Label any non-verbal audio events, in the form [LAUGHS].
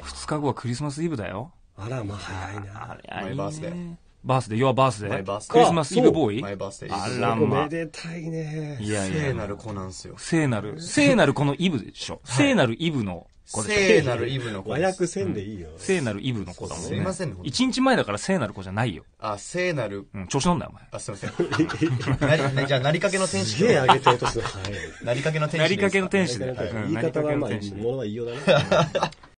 2日後はクリスマスイブだよ。あら、まあ早いな。マイバースデー。バースデー、Your b i r クリスマスイブボーイマイバースデー。あら、まあ。めでたいね。いや聖なる子なんすよ。聖なる。聖なるこのイブでしょ。聖なるイブの子でしょ。聖なるイブの子。和訳せんでいいよ。聖なるイブの子だもんね。すいませんね。一日前だから聖なる子じゃないよ。あ、聖なる。うん、調子なんだよ、お前。あ、すいません。なじゃあ、なりかけの天使。すげ上げて落とす [LAUGHS] なりかけの天使。なりかけの天使で。言い方はまあ、ものは言いようだね。